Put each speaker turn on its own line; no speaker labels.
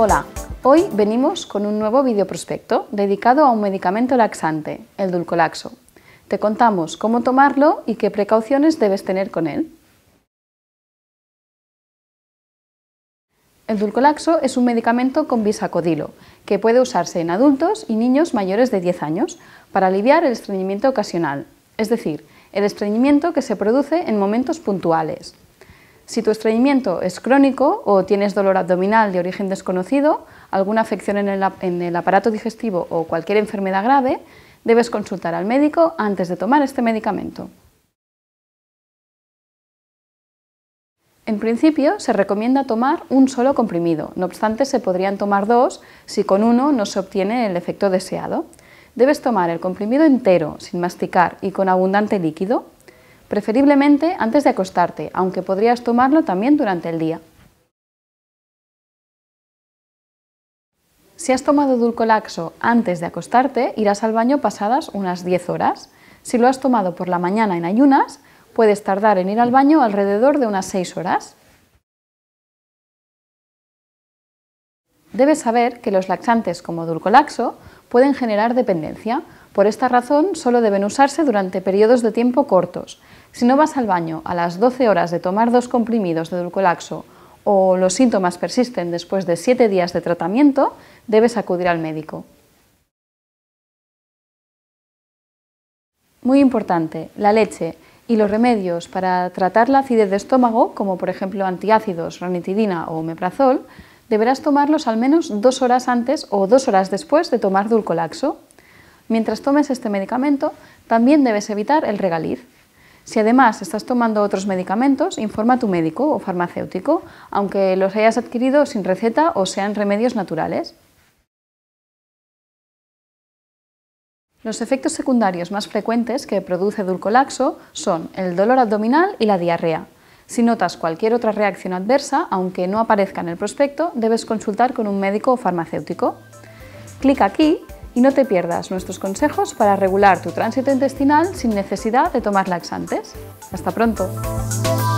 Hola, hoy venimos con un nuevo prospecto dedicado a un medicamento laxante, el dulcolaxo. Te contamos cómo tomarlo y qué precauciones debes tener con él. El dulcolaxo es un medicamento con bisacodilo que puede usarse en adultos y niños mayores de 10 años para aliviar el estreñimiento ocasional, es decir, el estreñimiento que se produce en momentos puntuales, si tu estreñimiento es crónico o tienes dolor abdominal de origen desconocido, alguna afección en el, aparato digestivo o cualquier enfermedad grave, debes consultar al médico antes de tomar este medicamento. En principio se recomienda tomar un solo comprimido, no obstante se podrían tomar dos si con uno no se obtiene el efecto deseado. Debes tomar el comprimido entero, sin masticar y con abundante líquido, preferiblemente antes de acostarte, aunque podrías tomarlo también durante el día. Si has tomado Dulcolaxo antes de acostarte, irás al baño pasadas unas 10 horas. Si lo has tomado por la mañana en ayunas, puedes tardar en ir al baño alrededor de unas 6 horas. Debes saber que los laxantes como Dulcolaxo pueden generar dependencia. Por esta razón, solo deben usarse durante periodos de tiempo cortos. Si no vas al baño a las 12 horas de tomar dos comprimidos de dulcolaxo o los síntomas persisten después de 7 días de tratamiento, debes acudir al médico. Muy importante, la leche y los remedios para tratar la acidez de estómago, como por ejemplo antiácidos, ranitidina o omeprazol, deberás tomarlos al menos dos horas antes o dos horas después de tomar Dulcolaxo. Mientras tomes este medicamento, también debes evitar el regaliz. Si además estás tomando otros medicamentos, informa a tu médico o farmacéutico, aunque los hayas adquirido sin receta o sean remedios naturales. Los efectos secundarios más frecuentes que produce Dulcolaxo son el dolor abdominal y la diarrea, si notas cualquier otra reacción adversa, aunque no aparezca en el prospecto, debes consultar con un médico o farmacéutico. Clic aquí y no te pierdas nuestros consejos para regular tu tránsito intestinal sin necesidad de tomar laxantes. ¡Hasta pronto!